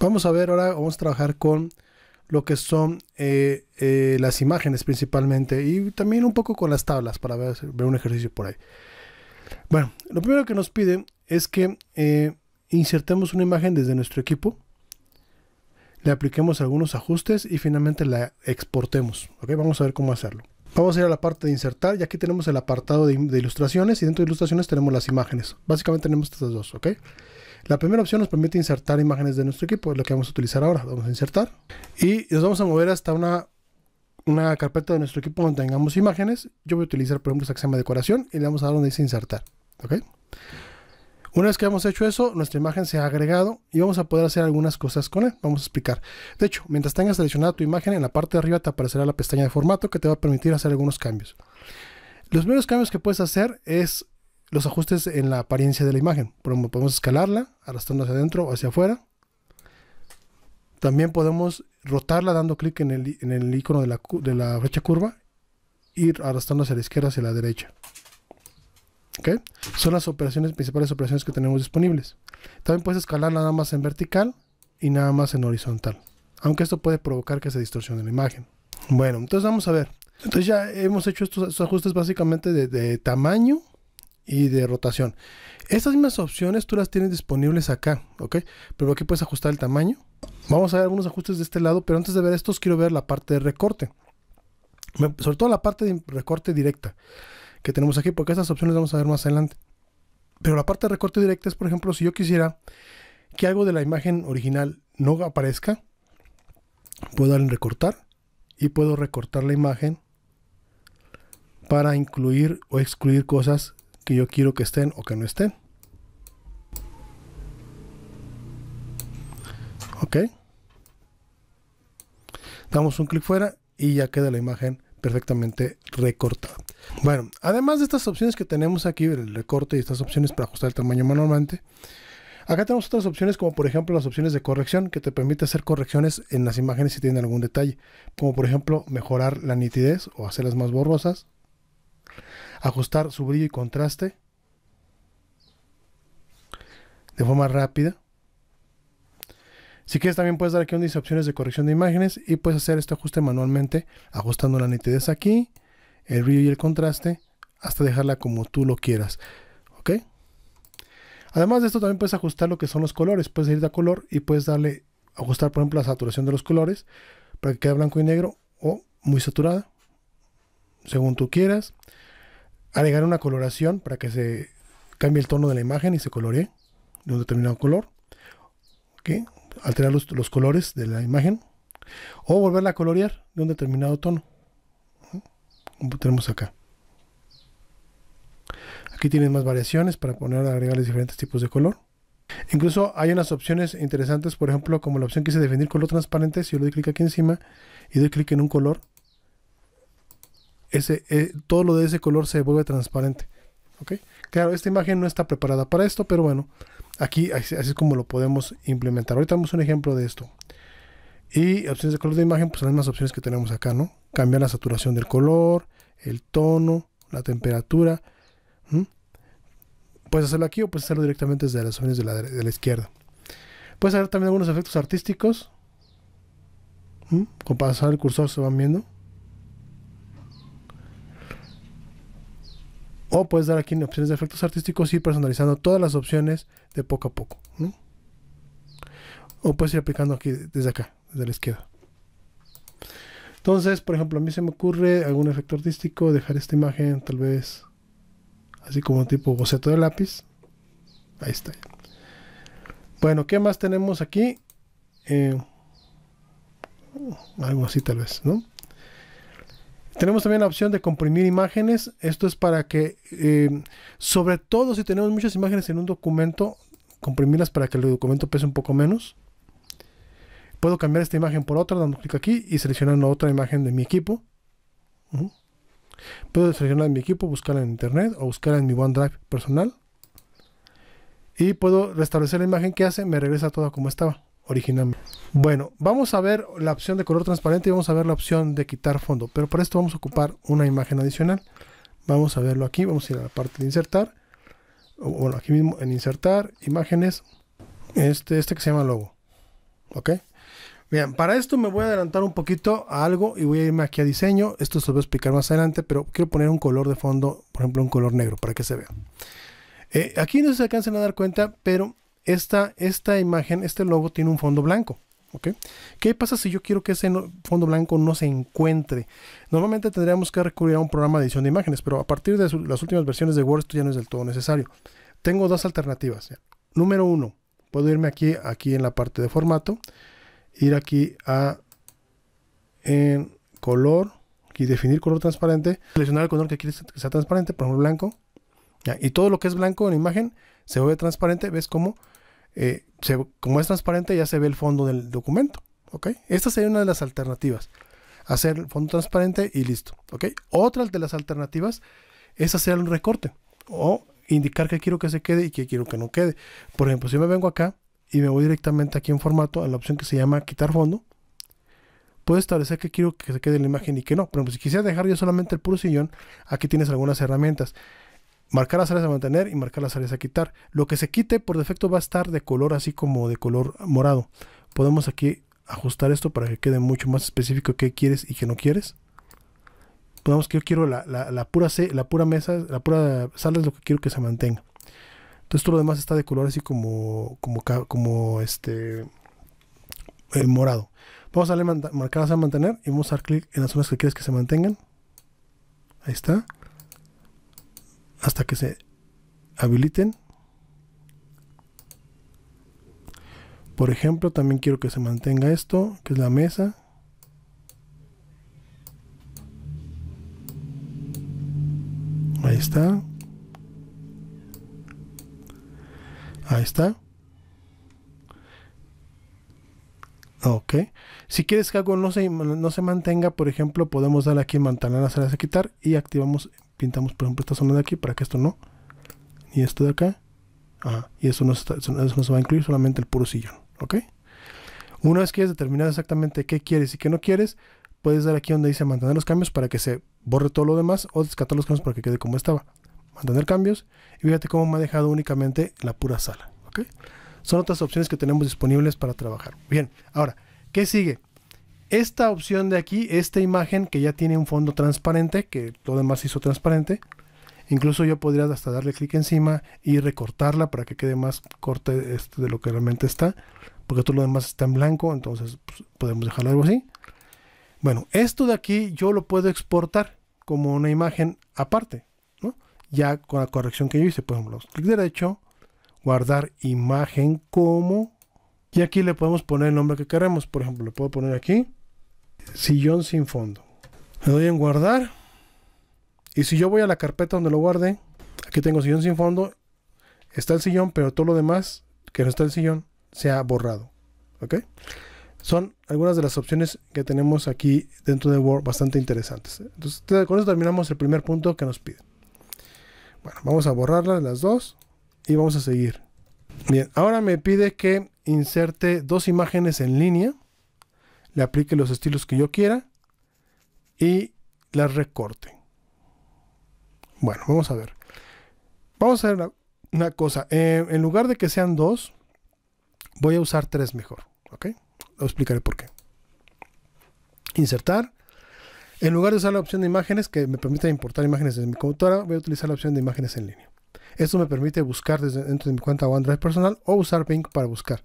Vamos a ver ahora, vamos a trabajar con lo que son eh, eh, las imágenes principalmente y también un poco con las tablas para ver, un ejercicio por ahí. Bueno, lo primero que nos pide es que eh, insertemos una imagen desde nuestro equipo, le apliquemos algunos ajustes y finalmente la exportemos. ¿ok? Vamos a ver cómo hacerlo. Vamos a ir a la parte de insertar y aquí tenemos el apartado de, de ilustraciones y dentro de ilustraciones tenemos las imágenes. Básicamente tenemos estas dos, ¿ok? La primera opción nos permite insertar imágenes de nuestro equipo, es lo que vamos a utilizar ahora. Vamos a insertar y nos vamos a mover hasta una, carpeta de nuestro equipo donde tengamos imágenes. Yo voy a utilizar, por ejemplo, esta que se decoración y le vamos a dar donde dice insertar. Una vez que hemos hecho eso, nuestra imagen se ha agregado y vamos a poder hacer algunas cosas con él. Vamos a explicar. De hecho, mientras tengas seleccionada tu imagen, en la parte de arriba te aparecerá la pestaña de formato que te va a permitir hacer algunos cambios. Los primeros cambios que puedes hacer es los ajustes en la apariencia de la imagen. Podemos escalarla arrastrando hacia adentro o hacia afuera. También podemos rotarla dando clic en el, en el, icono de la, de la flecha curva ir arrastrando hacia la izquierda, hacia la derecha. Son las operaciones principales operaciones que tenemos disponibles. También puedes escalarla nada más en vertical y nada más en horizontal. Aunque esto puede provocar que se distorsione la imagen. Bueno, entonces vamos a ver. Entonces ya hemos hecho estos, ajustes básicamente de, de tamaño y de rotación. Estas mismas opciones tú las tienes disponibles acá, ¿ok? Pero aquí puedes ajustar el tamaño. Vamos a ver algunos ajustes de este lado, pero antes de ver estos quiero ver la parte de recorte. Sobre todo la parte de recorte directa que tenemos aquí, porque estas opciones las vamos a ver más adelante. Pero la parte de recorte directa es, por ejemplo, si yo quisiera que algo de la imagen original no aparezca, puedo darle en recortar y puedo recortar la imagen para incluir o excluir cosas que yo quiero que estén o que no estén. Ok. Damos un clic fuera y ya queda la imagen perfectamente recortada. Bueno, además de estas opciones que tenemos aquí, el recorte y estas opciones para ajustar el tamaño manualmente, acá tenemos otras opciones como por ejemplo las opciones de corrección que te permite hacer correcciones en las imágenes si tienen algún detalle, como por ejemplo mejorar la nitidez o hacerlas más borrosas, ajustar su brillo y contraste de forma rápida. Si quieres también puedes dar aquí donde dice opciones de corrección de imágenes y puedes hacer este ajuste manualmente ajustando la nitidez aquí, el brillo y el contraste hasta dejarla como tú lo quieras. ¿Ok? Además de esto también puedes ajustar lo que son los colores. Puedes ir a color y puedes darle, ajustar por ejemplo la saturación de los colores para que quede blanco y negro o muy saturada, según tú quieras agregar una coloración para que se cambie el tono de la imagen y se coloree de un determinado color. Alterar los, colores de la imagen. O volverla a colorear de un determinado tono. ¿eh? Como tenemos acá. Aquí tienen más variaciones para poner agregarles diferentes tipos de color. Incluso hay unas opciones interesantes, por ejemplo, como la opción que dice definir color transparente, si yo le doy clic aquí encima y doy clic en un color, ese, eh, todo lo de ese color se vuelve transparente. Claro, esta imagen no está preparada para esto, pero bueno, aquí así, es como lo podemos implementar. Ahorita tenemos un ejemplo de esto. Y opciones de color de imagen, pues son las mismas opciones que tenemos acá, ¿no? Cambiar la saturación del color, el tono, la temperatura. Puedes hacerlo aquí o puedes hacerlo directamente desde las opciones de la, izquierda. Puedes hacer también algunos efectos artísticos. Con pasar el cursor se van viendo. O puedes dar aquí en opciones de efectos artísticos y personalizando todas las opciones de poco a poco. O puedes ir aplicando aquí desde acá, desde la izquierda. Entonces, por ejemplo, a mí se me ocurre algún efecto artístico, dejar esta imagen tal vez así como un tipo boceto de lápiz. Ahí está. Bueno, ¿qué más tenemos aquí? Eh, algo así tal vez, ¿no? Tenemos también la opción de comprimir imágenes. Esto es para que, eh, sobre todo si tenemos muchas imágenes en un documento, comprimirlas para que el documento pese un poco menos. Puedo cambiar esta imagen por otra dando clic aquí y seleccionando otra imagen de mi equipo. Puedo seleccionar mi equipo, buscarla en internet o buscarla en mi OneDrive personal. Y puedo restablecer la imagen que hace, me regresa toda como estaba originalmente. Bueno, vamos a ver la opción de color transparente y vamos a ver la opción de quitar fondo, pero para esto vamos a ocupar una imagen adicional. Vamos a verlo aquí, vamos a ir a la parte de insertar. Bueno, aquí mismo en insertar, imágenes, este, este que se llama logo. ¿Ok? Bien, para esto me voy a adelantar un poquito a algo y voy a irme aquí a diseño. Esto se lo voy a explicar más adelante, pero quiero poner un color de fondo, por ejemplo, un color negro para que se vea. Eh, aquí no se alcancen a dar cuenta, pero esta, esta imagen, este logo tiene un fondo blanco. ¿Qué pasa si yo quiero que ese fondo blanco no se encuentre? Normalmente tendríamos que recurrir a un programa de edición de imágenes, pero a partir de las últimas versiones de Word esto ya no es del todo necesario. Tengo dos alternativas. Número uno, puedo irme aquí, aquí en la parte de formato, ir aquí a en color y definir color transparente, seleccionar el color que quieres que sea transparente, por ejemplo blanco, y todo lo que es blanco en la imagen se ve transparente, ves cómo eh, se, como es transparente ya se ve el fondo del documento. Esta sería una de las alternativas. Hacer el fondo transparente y listo. Otra de las alternativas es hacer un recorte o indicar que quiero que se quede y que quiero que no quede. Por ejemplo, si me vengo acá y me voy directamente aquí en formato a la opción que se llama quitar fondo, puedo establecer que quiero que se quede la imagen y que no. Por ejemplo, si quisiera dejar yo solamente el puro sillón, aquí tienes algunas herramientas marcar las áreas a mantener y marcar las áreas a quitar. Lo que se quite por defecto va a estar de color así como de color morado. Podemos aquí ajustar esto para que quede mucho más específico qué quieres y qué no quieres. podemos que yo quiero la, pura, la pura mesa, la pura sala es lo que quiero que se mantenga. Entonces todo lo demás está de color así como, como, este eh, morado. Vamos a darle áreas a mantener y vamos a dar clic en las zonas que quieres que se mantengan. Ahí está hasta que se habiliten. Por ejemplo, también quiero que se mantenga esto, que es la mesa. Ahí está. Ahí está. Ok. Si quieres que algo no se, no se mantenga, por ejemplo, podemos dar aquí mantener de quitar y activamos pintamos, por ejemplo, esta zona de aquí para que esto no. Y esto de acá. y eso no, se va a incluir, solamente el puro sillón. ¿Ok? Una vez que hayas determinado exactamente qué quieres y qué no quieres, puedes dar aquí donde dice mantener los cambios para que se borre todo lo demás o descartar los cambios para que quede como estaba. Mantener cambios y fíjate cómo me ha dejado únicamente la pura sala. ¿ok? Son otras opciones que tenemos disponibles para trabajar. Bien, ahora, ¿qué sigue? Esta opción de aquí, esta imagen que ya tiene un fondo transparente, que lo demás hizo transparente, incluso yo podría hasta darle clic encima y recortarla para que quede más corte este de lo que realmente está, porque todo lo demás está en blanco, entonces pues, podemos dejarlo algo así. Bueno, esto de aquí yo lo puedo exportar como una imagen aparte, ¿no? Ya con la corrección que yo hice, por ejemplo, clic derecho, guardar imagen como, y aquí le podemos poner el nombre que queremos, por ejemplo, le puedo poner aquí, sillón sin fondo. Le doy en guardar. Y si yo voy a la carpeta donde lo guardé, aquí tengo sillón sin fondo. Está el sillón, pero todo lo demás que no está el sillón se ha borrado. ¿Ok? Son algunas de las opciones que tenemos aquí dentro de Word bastante interesantes. Entonces, con eso terminamos el primer punto que nos piden. Bueno, vamos a borrarlas las dos y vamos a seguir. Bien, ahora me pide que inserte dos imágenes en línea le aplique los estilos que yo quiera y las recorte. Bueno, vamos a ver. Vamos a ver una, cosa. Eh, en lugar de que sean dos, voy a usar tres mejor. ¿Ok? Lo explicaré por qué. Insertar. En lugar de usar la opción de imágenes que me permite importar imágenes desde mi computadora, voy a utilizar la opción de imágenes en línea. Esto me permite buscar desde dentro de mi cuenta OneDrive personal o usar Bing para buscar.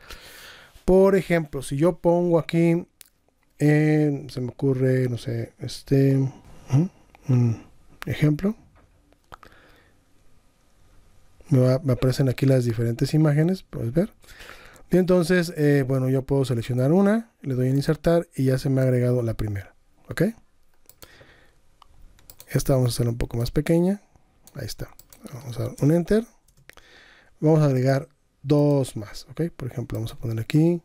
Por ejemplo, si yo pongo aquí eh, se me ocurre, no sé, este, ejemplo. Me, aparecen aquí las diferentes imágenes, puedes ver. Y entonces, eh, bueno, yo puedo seleccionar una, le doy en insertar y ya se me ha agregado la primera. ¿Ok? Esta vamos a hacer un poco más pequeña. Ahí está. Vamos a dar un enter. Vamos a agregar dos más. ¿Ok? Por ejemplo, vamos a poner aquí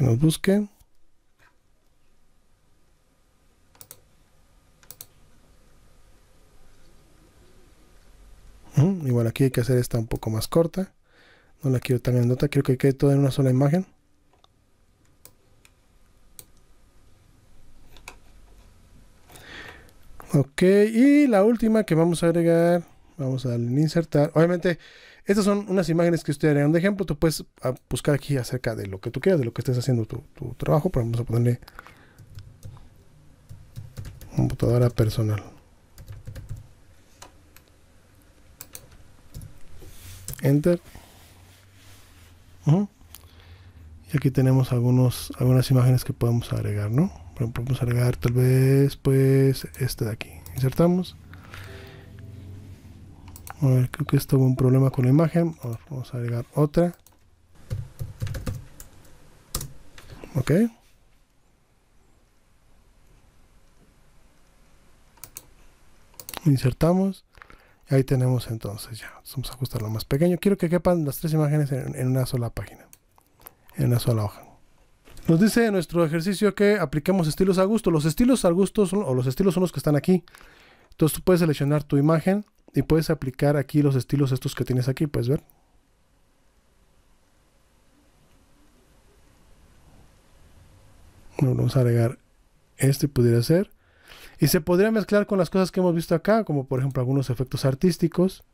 que nos busque. Igual aquí hay que hacer esta un poco más corta. No la quiero tan nota, quiero que quede toda en una sola imagen. Ok, y la última que vamos a agregar, vamos a en insertar. Obviamente estas son unas imágenes que ustedes harían. de ejemplo. Tú puedes ah, buscar aquí acerca de lo que tú quieras, de lo que estés haciendo tu, trabajo. Pero vamos a ponerle computadora personal. Enter. Y aquí tenemos algunos, algunas imágenes que podemos agregar, ¿no? Por ejemplo, podemos agregar tal vez pues este de aquí. Insertamos creo que esto hubo un problema con la imagen. vamos a agregar otra. Ok. Insertamos. Ahí tenemos entonces ya. Vamos a ajustarlo más pequeño. Quiero que quepan las tres imágenes en, una sola página. En una sola hoja. Nos dice nuestro ejercicio que apliquemos estilos a gusto. Los estilos a gusto o los estilos son los que están aquí. Entonces tú puedes seleccionar tu imagen y puedes aplicar aquí los estilos estos que tienes aquí, puedes ver. vamos a agregar este pudiera ser. Y se podría mezclar con las cosas que hemos visto acá, como por ejemplo algunos efectos artísticos.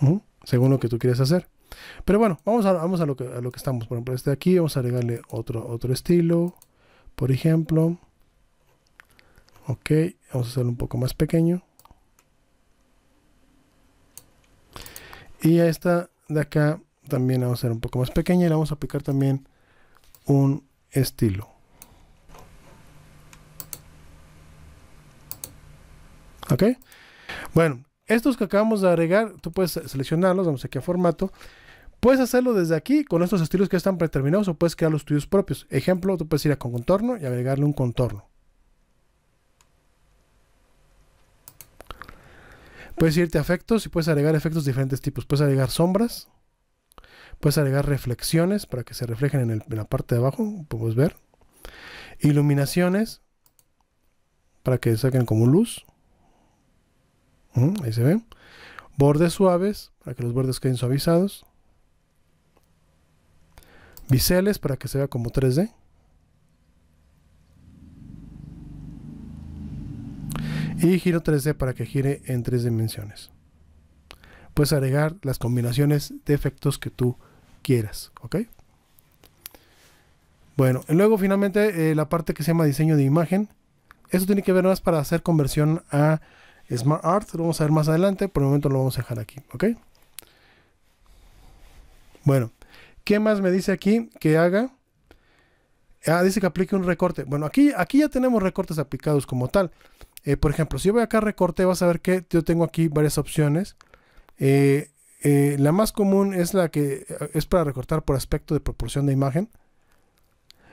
¿Mm? Según lo que tú quieras hacer. Pero bueno, vamos a, vamos a, lo, que, estamos. Por ejemplo, este de aquí, vamos a agregarle otro, otro estilo. Por ejemplo ok vamos a hacerlo un poco más pequeño y a esta de acá también vamos a hacer un poco más pequeña y le vamos a aplicar también un estilo ok bueno estos que acabamos de agregar tú puedes seleccionarlos vamos aquí a formato Puedes hacerlo desde aquí con estos estilos que están predeterminados o puedes crear los tuyos propios. Ejemplo, tú puedes ir a contorno y agregarle un contorno. Puedes irte a efectos y puedes agregar efectos de diferentes tipos. Puedes agregar sombras, puedes agregar reflexiones para que se reflejen en, la parte de abajo, podemos ver. Iluminaciones para que saquen como luz. Ahí se ven. Bordes suaves para que los bordes queden suavizados. Biseles para que se vea como 3D. y giro 3D para que gire en tres dimensiones. Puedes agregar las combinaciones de efectos que tú quieras, Bueno, y luego finalmente eh, la parte que se llama diseño de imagen. eso tiene que ver más para hacer conversión a Smart Art. Lo vamos a ver más adelante. Por el momento lo vamos a dejar aquí, Bueno, ¿qué más me dice aquí que haga? Ah, dice que aplique un recorte. Bueno, aquí, aquí ya tenemos recortes aplicados como tal. Eh, por ejemplo, si yo voy acá a recorte, vas a ver que yo tengo aquí varias opciones. Eh, eh, la más común es la que es para recortar por aspecto de proporción de imagen.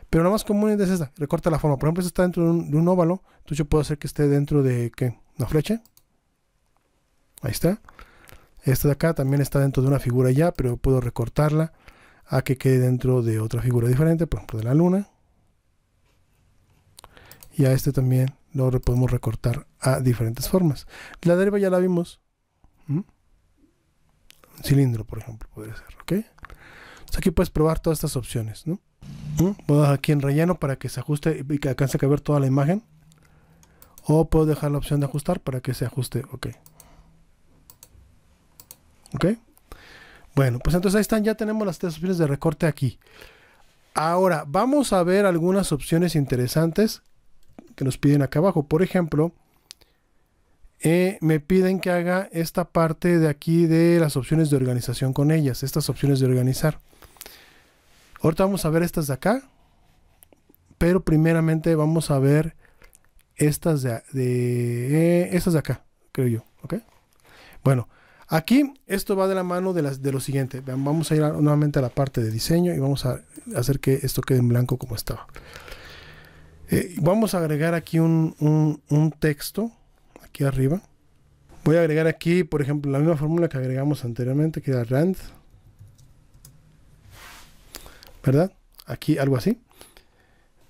Pero la más común es esta, recorta la forma. Por ejemplo, si está dentro de un, de un, óvalo, entonces yo puedo hacer que esté dentro de ¿qué? una flecha. Ahí está. Esta de acá también está dentro de una figura ya, pero puedo recortarla a que quede dentro de otra figura diferente, por ejemplo, de la luna y a este también lo podemos recortar a diferentes formas. La deriva ya la vimos. un Cilindro, por ejemplo, podría ser, aquí puedes probar todas estas opciones, ¿no? Puedo dejar aquí en relleno para que se ajuste y que alcance a ver toda la imagen. O puedo dejar la opción de ajustar para que se ajuste, ¿ok? ¿Ok? Bueno, pues entonces ahí están, ya tenemos las tres opciones de recorte aquí. Ahora, vamos a ver algunas opciones interesantes que nos piden acá abajo. Por ejemplo, eh, me piden que haga esta parte de aquí de las opciones de organización con ellas, estas opciones de organizar. Ahorita vamos a ver estas de acá, pero primeramente vamos a ver estas de, eh, estas de acá, creo yo, ¿ok? Bueno, aquí esto va de la mano de, las, de lo siguiente. Vamos a ir nuevamente a la parte de diseño y vamos a hacer que esto quede en blanco como estaba. Eh, vamos a agregar aquí un, texto, aquí arriba. Voy a agregar aquí, por ejemplo, la misma fórmula que agregamos anteriormente, que era rand. ¿Verdad? Aquí algo así.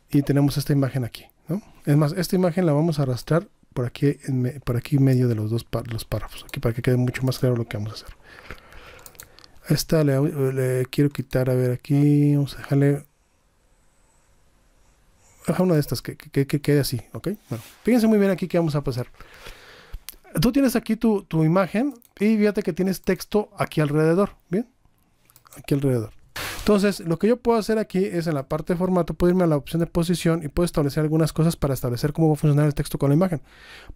Y tenemos esta imagen aquí. ¿no? Es más, esta imagen la vamos a arrastrar por aquí por aquí medio de los dos los párrafos. Aquí para que quede mucho más claro lo que vamos a hacer. Esta le, le quiero quitar, a ver aquí, vamos a dejarle Ajá, una de estas que, quede así, ¿ok? Bueno, fíjense muy bien aquí qué vamos a pasar. Tú tienes aquí tu, imagen y fíjate que tienes texto aquí alrededor, ¿bien? Aquí alrededor. Entonces, lo que yo puedo hacer aquí es en la parte de formato, puedo irme a la opción de posición y puedo establecer algunas cosas para establecer cómo va a funcionar el texto con la imagen.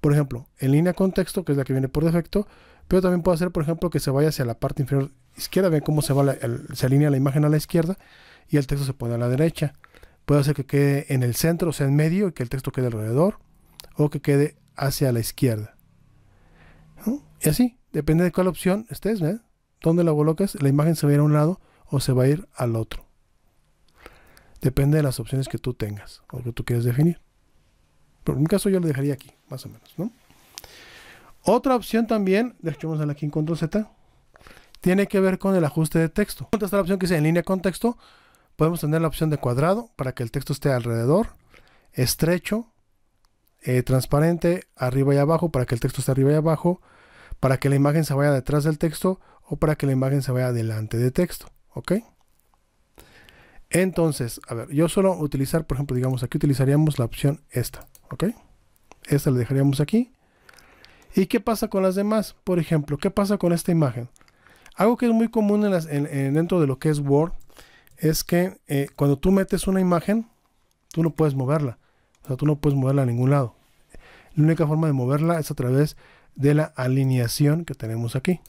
Por ejemplo, en línea con texto, que es la que viene por defecto, pero también puedo hacer, por ejemplo, que se vaya hacia la parte inferior izquierda, ven cómo se, va se alinea la imagen a la izquierda y el texto se pone a la derecha puede hacer que quede en el centro, o sea, en medio, y que el texto quede alrededor, o que quede hacia la izquierda. Y así, depende de cuál opción estés, ¿eh? Donde la colocas, la imagen se va a ir a un lado o se va a ir al otro. Depende de las opciones que tú tengas o que tú quieras definir. Pero en mi caso yo lo dejaría aquí, más o menos, ¿no? Otra opción también, dejemos aquí en control Z, tiene que ver con el ajuste de texto. Esta es la opción que dice en línea con texto, podemos tener la opción de cuadrado para que el texto esté alrededor, estrecho, eh, transparente, arriba y abajo para que el texto esté arriba y abajo, para que la imagen se vaya detrás del texto o para que la imagen se vaya delante del texto. ¿Ok? Entonces, a ver, yo solo utilizar, por ejemplo, digamos aquí utilizaríamos la opción esta. ¿Ok? Esta la dejaríamos aquí. ¿Y qué pasa con las demás? Por ejemplo, ¿qué pasa con esta imagen? Algo que es muy común dentro de lo que es Word es que eh, cuando tú metes una imagen, tú no puedes moverla. O sea, tú no puedes moverla a ningún lado. La única forma de moverla es a través de la alineación que tenemos aquí.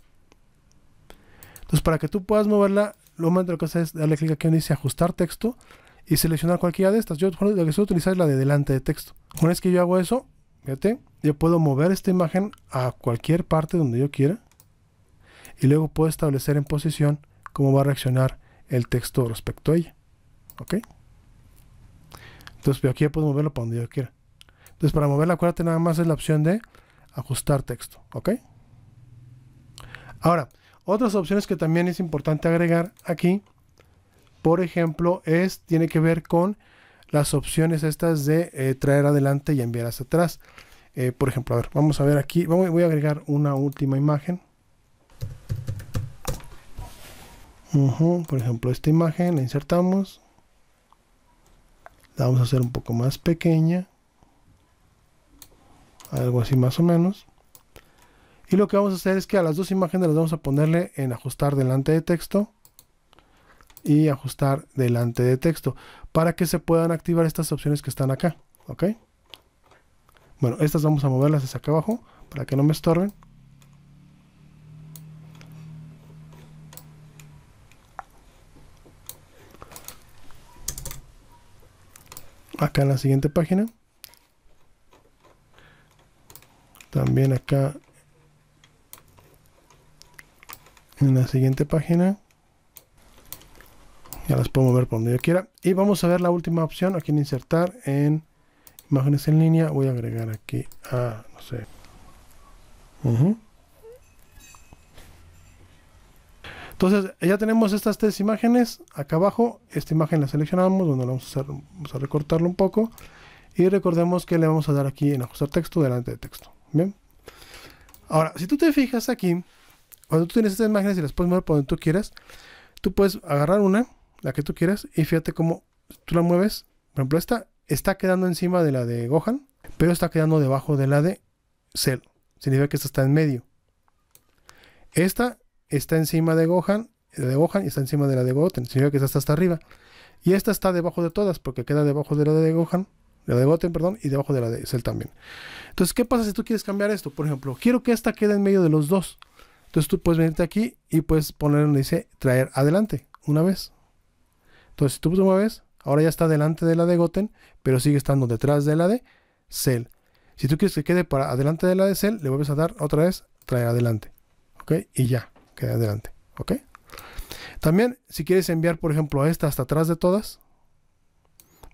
Entonces, para que tú puedas moverla, lo más lo que haces es darle clic aquí donde dice ajustar texto y seleccionar cualquiera de estas. Yo lo que suelo utilizar es la de delante de texto. Una vez que yo hago eso, fíjate, yo puedo mover esta imagen a cualquier parte donde yo quiera y luego puedo establecer en posición cómo va a reaccionar el texto respecto a ella. ¿Ok? Entonces, aquí ya puedo moverlo para donde yo quiera. Entonces, para moverla, acuérdate nada más es la opción de ajustar texto. ¿Ok? Ahora, otras opciones que también es importante agregar aquí, por ejemplo, es, tiene que ver con las opciones estas de eh, traer adelante y enviar hacia atrás. Eh, por ejemplo, a ver, vamos a ver aquí, voy a agregar una última imagen. Por ejemplo, esta imagen la insertamos. La vamos a hacer un poco más pequeña. Algo así más o menos. Y lo que vamos a hacer es que a las dos imágenes las vamos a ponerle en ajustar delante de texto y ajustar delante de texto para que se puedan activar estas opciones que están acá. ¿Ok? Bueno, estas vamos a moverlas hacia acá abajo para que no me estorben. acá en la siguiente página también acá en la siguiente página ya las puedo mover por donde yo quiera y vamos a ver la última opción aquí en insertar en imágenes en línea voy a agregar aquí a no sé Entonces, ya tenemos estas tres imágenes. Acá abajo, esta imagen la seleccionamos, donde vamos a, vamos a recortarlo un poco. Y recordemos que le vamos a dar aquí en ajustar texto delante de texto. Bien. Ahora, si tú te fijas aquí, cuando tú tienes estas imágenes y las puedes mover por donde tú quieras, tú puedes agarrar una, la que tú quieras, y fíjate cómo tú la mueves. Por ejemplo, esta está quedando encima de la de Gohan, pero está quedando debajo de la de Cell. Significa que esta está en medio. Esta está encima de Gohan, de Gohan y está encima de la de Goten, significa que está hasta arriba. Y esta está debajo de todas, porque queda debajo de la de Gohan, la de Goten, perdón, y debajo de la de Cell también. Entonces, ¿qué pasa si tú quieres cambiar esto? Por ejemplo, quiero que esta quede en medio de los dos. Entonces tú puedes venirte aquí y puedes poner donde dice traer adelante, una vez. Entonces, si tú mueves, ahora ya está delante de la de Goten, pero sigue estando detrás de la de Cell. Si tú quieres que quede para adelante de la de Cell, le vuelves a dar otra vez, traer adelante. ¿Ok? Y ya que adelante. ¿Ok? También, si quieres enviar, por ejemplo, a esta hasta atrás de todas,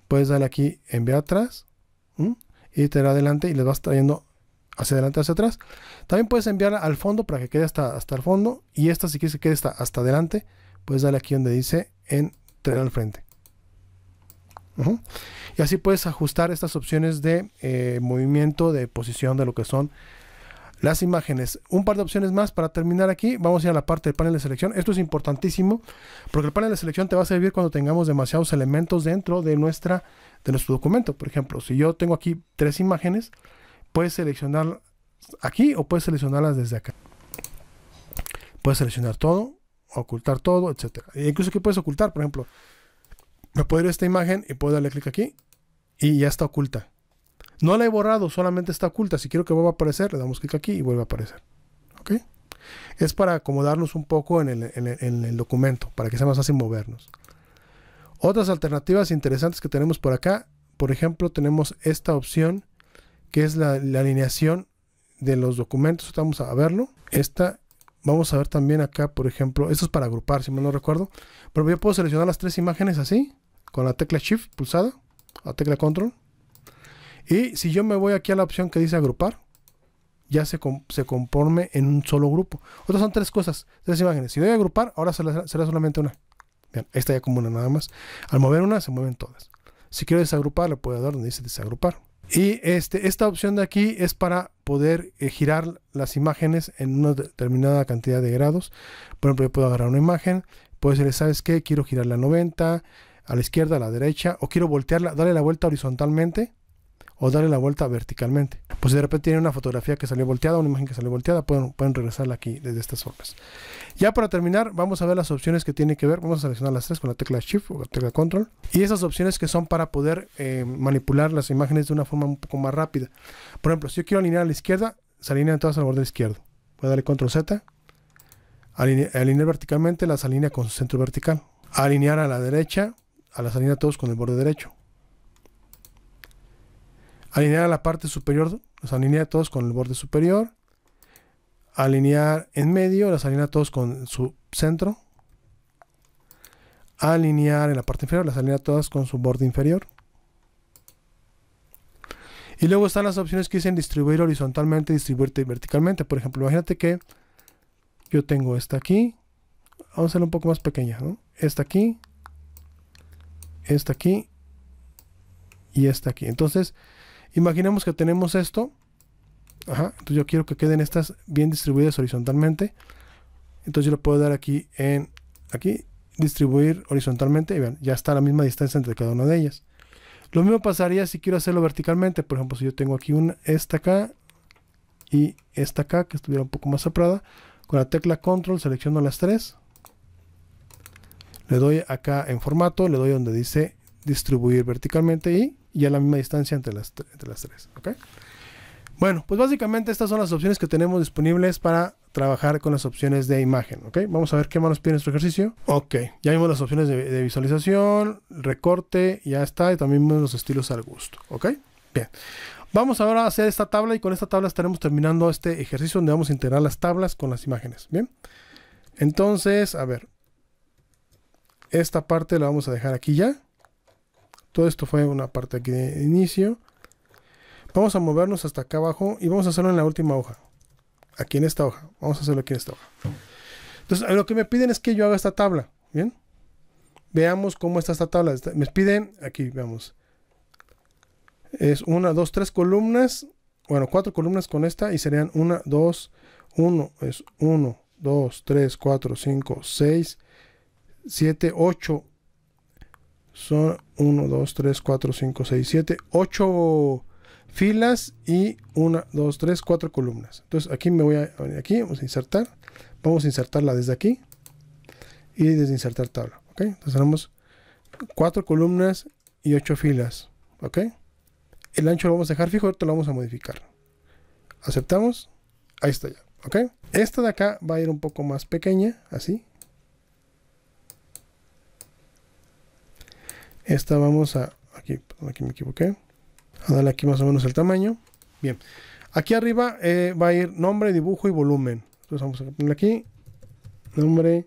puedes darle aquí enviar atrás y te adelante y le vas trayendo hacia adelante, hacia atrás. También puedes enviarla al fondo para que quede hasta, hasta el fondo. Y esta, si quieres que quede hasta, adelante, puedes darle aquí donde dice entrar al frente. Y así puedes ajustar estas opciones de eh, movimiento, de posición, de lo que son las imágenes. Un par de opciones más para terminar aquí. Vamos a ir a la parte del panel de selección. Esto es importantísimo porque el panel de selección te va a servir cuando tengamos demasiados elementos dentro de, nuestra, de nuestro documento. Por ejemplo, si yo tengo aquí tres imágenes, puedes seleccionar aquí o puedes seleccionarlas desde acá. Puedes seleccionar todo, ocultar todo, etcétera. E incluso aquí puedes ocultar, por ejemplo, me puedo ir a esta imagen y puedo darle clic aquí y ya está oculta. No la he borrado, solamente está oculta. Si quiero que vuelva a aparecer, le damos clic aquí y vuelve a aparecer. ¿Ok? Es para acomodarnos un poco en el, documento, para que sea más fácil movernos. Otras alternativas interesantes que tenemos por acá, por ejemplo, tenemos esta opción que es la, la alineación de los documentos. Vamos a verlo. Esta vamos a ver también acá, por ejemplo, esto es para agrupar, si mal no recuerdo, pero yo puedo seleccionar las tres imágenes así, con la tecla Shift pulsada, la tecla Control, y si yo me voy aquí a la opción que dice agrupar, ya se, conforme en un solo grupo. Otras son tres cosas, tres imágenes. Si doy a agrupar, ahora será, solamente una. esta ya como una nada más. Al mover una, se mueven todas. Si quiero desagrupar, le puedo dar donde dice desagrupar. Y este, esta opción de aquí es para poder eh, girar las imágenes en una determinada cantidad de grados. Por ejemplo, yo puedo agarrar una imagen, puedo decirle, ¿sabes qué? Quiero girarla a 90, a la izquierda, a la derecha, o quiero voltearla, darle la vuelta horizontalmente o darle la vuelta verticalmente. Pues si de repente tiene una fotografía que salió volteada, una imagen que salió volteada, pueden, pueden regresarla aquí desde estas formas. Ya para terminar, vamos a ver las opciones que tiene que ver. Vamos a seleccionar las tres con la tecla Shift o la tecla Control. Y esas opciones que son para poder eh, manipular las imágenes de una forma un poco más rápida. Por ejemplo, si yo quiero alinear a la izquierda, se alinean todas al borde izquierdo. Voy a darle Control Z. alinear verticalmente, las alinea con su centro vertical. Alinear a la derecha, a las alinea todos con el borde derecho alinear a la parte superior, los alinea todos con el borde superior, alinear en medio, los alinea todos con su centro, alinear en la parte inferior, las alinea todas con su borde inferior. Y luego están las opciones que dicen distribuir horizontalmente, distribuirte verticalmente. Por ejemplo, imagínate que yo tengo esta aquí. Vamos a hacerla un poco más pequeña, ¿no? Esta aquí, esta aquí y esta aquí. Entonces, Imaginemos que tenemos esto. Ajá, entonces yo quiero que queden estas bien distribuidas horizontalmente. Entonces yo le puedo dar aquí en aquí, distribuir horizontalmente. Y vean, ya está a la misma distancia entre cada una de ellas. Lo mismo pasaría si quiero hacerlo verticalmente. Por ejemplo, si yo tengo aquí una, esta acá y esta acá, que estuviera un poco más separada. Con la tecla control selecciono las tres. Le doy acá en formato, le doy donde dice distribuir verticalmente y y a la misma distancia entre las, las tres. Bueno, pues básicamente estas son las opciones que tenemos disponibles para trabajar con las opciones de imagen. ¿ok? Vamos a ver qué más nos pide nuestro ejercicio. Ok, ya vimos las opciones de, visualización, recorte, ya está, y también vimos los estilos al gusto. ¿ok? Bien. Vamos ahora a hacer esta tabla y con esta tabla estaremos terminando este ejercicio donde vamos a integrar las tablas con las imágenes. Bien. Entonces, a ver. Esta parte la vamos a dejar aquí ya. Todo esto fue una parte aquí de inicio. Vamos a movernos hasta acá abajo y vamos a hacerlo en la última hoja. Aquí en esta hoja. Vamos a hacerlo aquí en esta hoja. Entonces, lo que me piden es que yo haga esta tabla. ¿Bien? Veamos cómo está esta tabla. Me piden, aquí, veamos. Es una, dos, tres columnas. Bueno, cuatro columnas con esta y serían una, dos, uno. Es uno, dos, tres, cuatro, cinco, seis, siete, ocho, son 1, 2, 3, 4, 5, 6, 7, 8 filas y 1, 2, 3, 4 columnas. Entonces aquí me voy a venir aquí, vamos a insertar. Vamos a insertarla desde aquí y desde insertar tabla. ¿ok? Entonces tenemos 4 columnas y 8 filas. ¿ok? El ancho lo vamos a dejar fijo, ahorita lo vamos a modificar. Aceptamos. Ahí está ya. ¿ok? Esta de acá va a ir un poco más pequeña, así. Esta vamos a, aquí, aquí me equivoqué, a darle aquí más o menos el tamaño. Bien, aquí arriba eh, va a ir nombre, dibujo y volumen. Entonces vamos a ponerle aquí, nombre,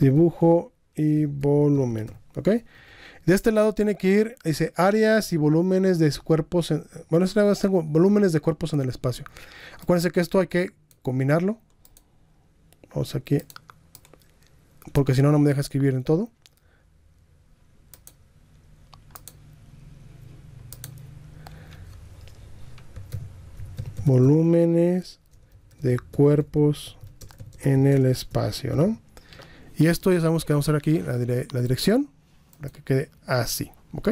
dibujo y volumen. ¿Ok? De este lado tiene que ir, dice, áreas y volúmenes de cuerpos. En, bueno, este lado tengo volúmenes de cuerpos en el espacio. Acuérdense que esto hay que combinarlo. Vamos aquí porque si no, no me deja escribir en todo. Volúmenes de cuerpos en el espacio, ¿no? Y esto ya sabemos que vamos a hacer aquí la, dirección, para que quede así, ¿ok?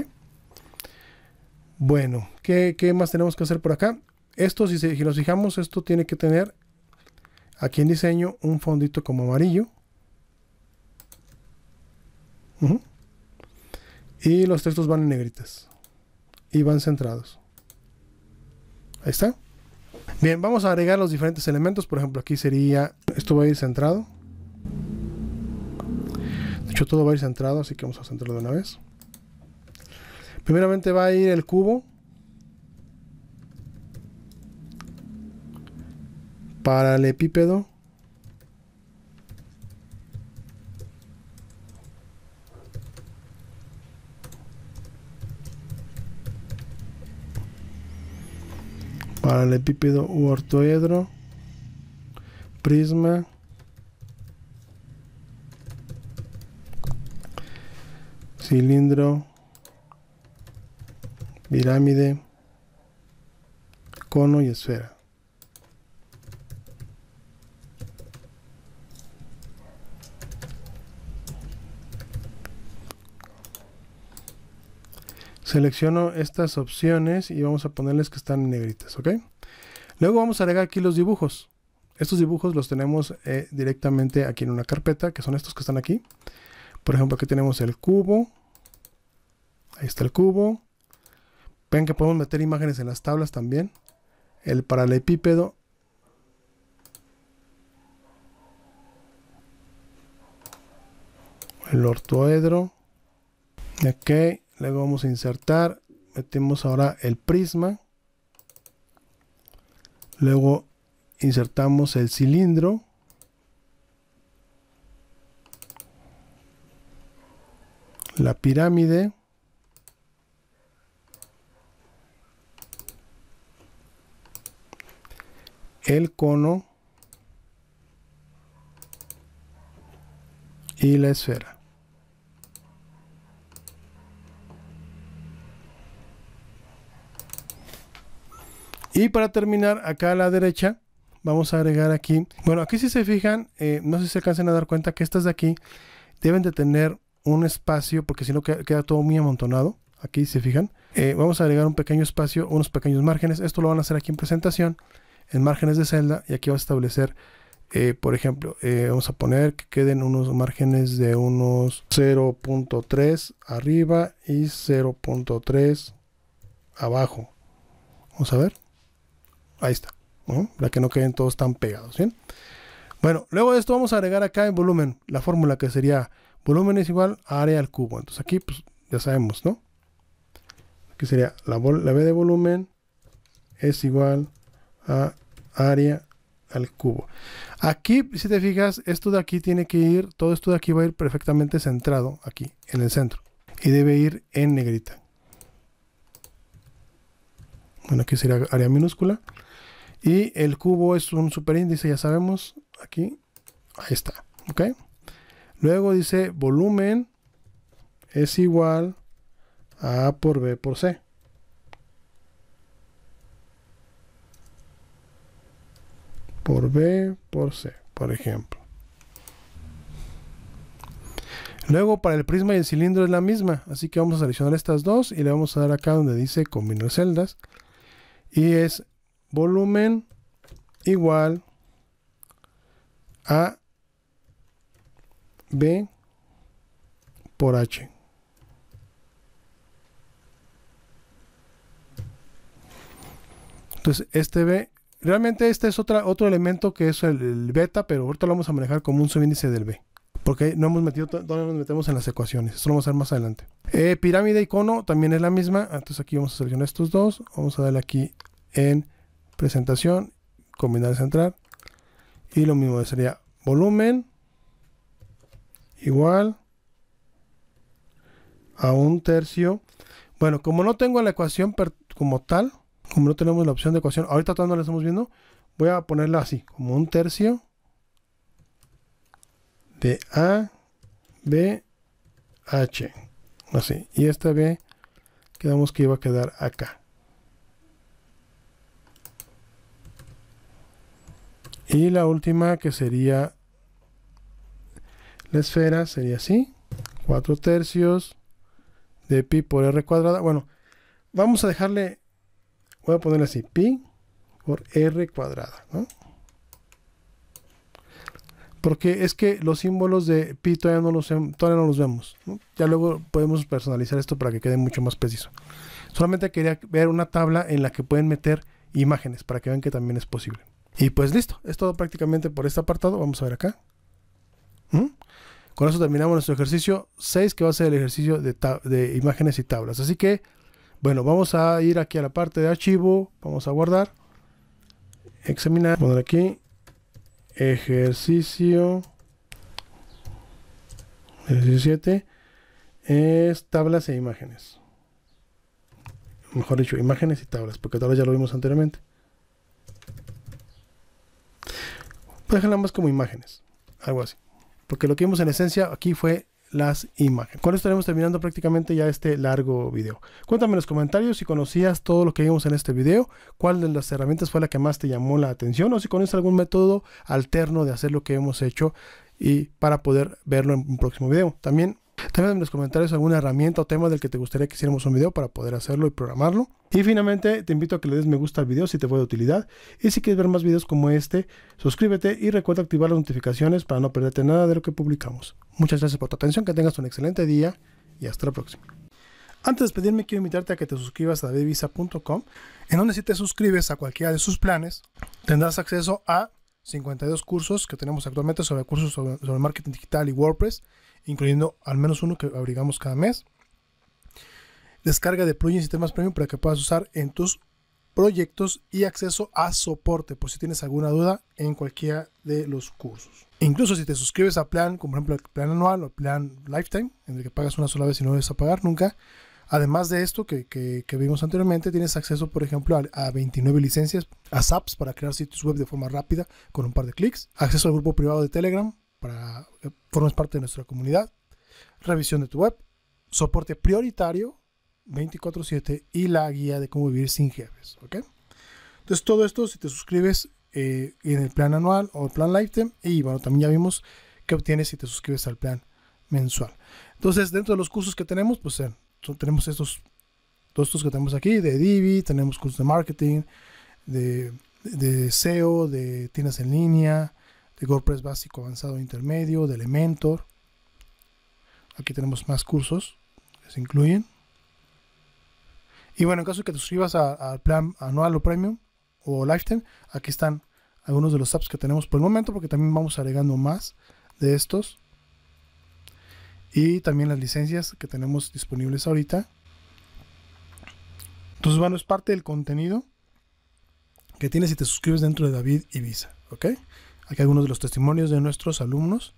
Bueno, ¿qué, ¿qué, más tenemos que hacer por acá? Esto, si, si nos fijamos, esto tiene que tener aquí en diseño un fondito como amarillo, y los textos van en negritas. Y van centrados. Ahí está. Bien, vamos a agregar los diferentes elementos. Por ejemplo, aquí sería... Esto va a ir centrado. De hecho, todo va a ir centrado, así que vamos a centrarlo de una vez. Primeramente va a ir el cubo. Para el epípedo. Para epípedo, u ortoedro, prisma, cilindro, pirámide, cono y esfera. Selecciono estas opciones y vamos a ponerles que están negritas, ¿ok? Luego vamos a agregar aquí los dibujos. Estos dibujos los tenemos eh, directamente aquí en una carpeta, que son estos que están aquí. Por ejemplo, aquí tenemos el cubo. Ahí está el cubo. ven que podemos meter imágenes en las tablas también. El paralelepípedo. El ortoedro. Ok luego vamos a insertar metemos ahora el prisma luego insertamos el cilindro la pirámide el cono y la esfera Y para terminar, acá a la derecha, vamos a agregar aquí. Bueno, aquí si se fijan, eh, no sé si se alcancen a dar cuenta que estas de aquí deben de tener un espacio, porque si no queda, todo muy amontonado. Aquí se fijan. Eh, vamos a agregar un pequeño espacio, unos pequeños márgenes. Esto lo van a hacer aquí en presentación, en márgenes de celda. Y aquí va a establecer, eh, por ejemplo, vamos a poner que queden unos márgenes de unos 0.3 arriba y 0.3 abajo. Vamos a ver. Ahí está. ¿no? Para que no queden todos tan pegados. ¿bien? Bueno, luego de esto vamos a agregar acá en volumen la fórmula que sería volumen es igual a área al cubo. Entonces aquí pues, ya sabemos, ¿no? Que sería la, la B de volumen es igual a área al cubo. Aquí, si te fijas, esto de aquí tiene que ir, todo esto de aquí va a ir perfectamente centrado aquí, en el centro. Y debe ir en negrita. Bueno, aquí sería área minúscula. Y el cubo es un superíndice, ya sabemos. Aquí. Ahí está. ¿Ok? Luego dice volumen es igual a, a por B por C. Por B por C, por ejemplo. Luego para el prisma y el cilindro es la misma, así que vamos a seleccionar estas dos y le vamos a dar acá donde dice combinar celdas. Y es volumen igual a B por H. Entonces, este B, realmente este es otra, otro elemento que es el, beta, pero ahorita lo vamos a manejar como un subíndice del B. Porque no hemos metido, nos metemos en las ecuaciones. eso lo vamos a ver más adelante. Eh, pirámide icono también es la misma. Entonces aquí vamos a seleccionar estos dos. Vamos a darle aquí en presentación, combinar, centrar. Y lo mismo sería volumen igual a un tercio. Bueno, como no tengo la ecuación como tal, como no tenemos la opción de ecuación, ahorita todavía no la estamos viendo, voy a ponerla así, como un tercio de A, B, H. Así. Y esta B quedamos que iba a quedar acá. Y la última que sería la esfera, sería así. 4 tercios de pi por r cuadrada. Bueno, vamos a dejarle, voy a ponerle así, pi por r cuadrada, Porque es que los símbolos de pi todavía no los, no vemos. Ya luego podemos personalizar esto para que quede mucho más preciso. Solamente quería ver una tabla en la que pueden meter imágenes para que vean que también es posible. Y pues listo, es todo prácticamente por este apartado. Vamos a ver acá. ¿Mm? Con eso terminamos nuestro ejercicio 6, que va a ser el ejercicio de, imágenes y tablas. Así que, bueno, vamos a ir aquí a la parte de archivo, vamos a guardar, examinar, poner aquí, ejercicio 7, es tablas e imágenes. Mejor dicho, imágenes y tablas, porque vez ya lo vimos anteriormente. déjala más como imágenes, algo así. Porque lo que vimos en esencia aquí fue las imágenes. Con esto estaremos terminando prácticamente ya este largo video. Cuéntame en los comentarios si conocías todo lo que vimos en este video, cuál de las herramientas fue la que más te llamó la atención o si conoces algún método alterno de hacer lo que hemos hecho y para poder verlo en un próximo video. También también en los comentarios alguna herramienta o tema del que te gustaría que hiciéramos un video para poder hacerlo y programarlo. Y finalmente te invito a que le des me gusta al video si te fue de utilidad. Y si quieres ver más videos como este, suscríbete y recuerda activar las notificaciones para no perderte nada de lo que publicamos. Muchas gracias por tu atención, que tengas un excelente día y hasta la próxima. Antes de despedirme, quiero invitarte a que te suscribas a davidvisa.com, en donde si te suscribes a cualquiera de sus planes, tendrás acceso a 52 cursos que tenemos actualmente sobre cursos sobre, marketing digital y WordPress, incluyendo al menos uno que abrigamos cada mes. Descarga de plugins y temas premium para que puedas usar en tus proyectos y acceso a soporte por si tienes alguna duda en cualquiera de los cursos. Incluso si te suscribes a plan, como por ejemplo el plan anual o plan lifetime, en el que pagas una sola vez y no debes a pagar nunca, Además de esto que, vimos anteriormente, tienes acceso, por ejemplo, a, 29 licencias, a SAPs para crear sitios web de forma rápida con un par de clics, acceso al grupo privado de Telegram para eh, formar parte de nuestra comunidad, revisión de tu web, soporte prioritario 24/7 y la guía de cómo vivir sin jefes. ¿ok? Entonces todo esto, si te suscribes eh, en el plan anual o el plan lifetime, y bueno, también ya vimos qué obtienes si te suscribes al plan mensual. Entonces, dentro de los cursos que tenemos, pues tenemos estos, todos estos que tenemos aquí, de Divi, tenemos cursos de marketing, de, de SEO, de tiendas en línea, de WordPress básico, avanzado, intermedio, de Elementor. Aquí tenemos más cursos que se incluyen. Y bueno, en caso de que te suscribas al plan anual o premium o lifetime, aquí están algunos de los apps que tenemos por el momento, porque también vamos agregando más de estos y también las licencias que tenemos disponibles ahorita. Entonces, bueno, es parte del contenido que tienes si te suscribes dentro de David Ibiza. Visa, ¿ok? Aquí algunos de los testimonios de nuestros alumnos.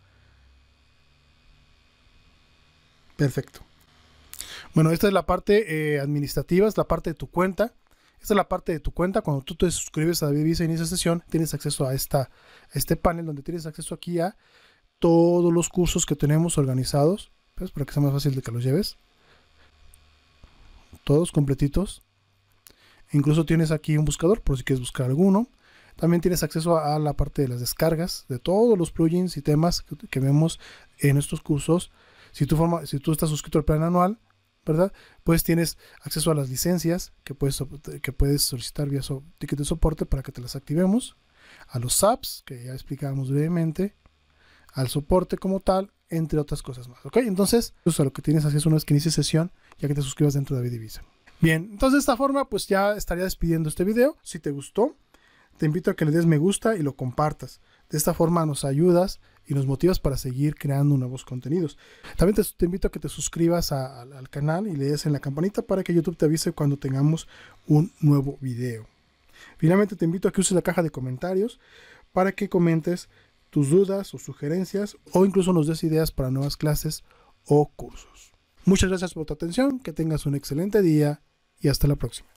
Perfecto. Bueno, esta es la parte eh, administrativa, es la parte de tu cuenta. Esta es la parte de tu cuenta. Cuando tú te suscribes a David Visa Inicia Sesión, tienes acceso a, esta, a este panel donde tienes acceso aquí a todos los cursos que tenemos organizados, pues para que sea más fácil de que los lleves. Todos completitos. Incluso tienes aquí un buscador por si quieres buscar alguno. También tienes acceso a, la parte de las descargas de todos los plugins y temas que, vemos en estos cursos. Si tú, si tú estás suscrito al plan anual, ¿verdad? Pues tienes acceso a las licencias que puedes, que puedes solicitar vía ticket de soporte para que te las activemos. A los apps, que ya explicábamos brevemente al soporte como tal, entre otras cosas más. ¿Ok? Entonces, eso pues, lo que tienes así es una vez que inicies sesión, ya que te suscribas dentro de Divisa. Bien, entonces de esta forma pues ya estaría despidiendo este video. Si te gustó, te invito a que le des me gusta y lo compartas. De esta forma nos ayudas y nos motivas para seguir creando nuevos contenidos. También te, invito a que te suscribas al canal y le des en la campanita para que YouTube te avise cuando tengamos un nuevo video. Finalmente te invito a que uses la caja de comentarios para que comentes tus dudas o sugerencias o incluso nos des ideas para nuevas clases o cursos. Muchas gracias por tu atención, que tengas un excelente día y hasta la próxima.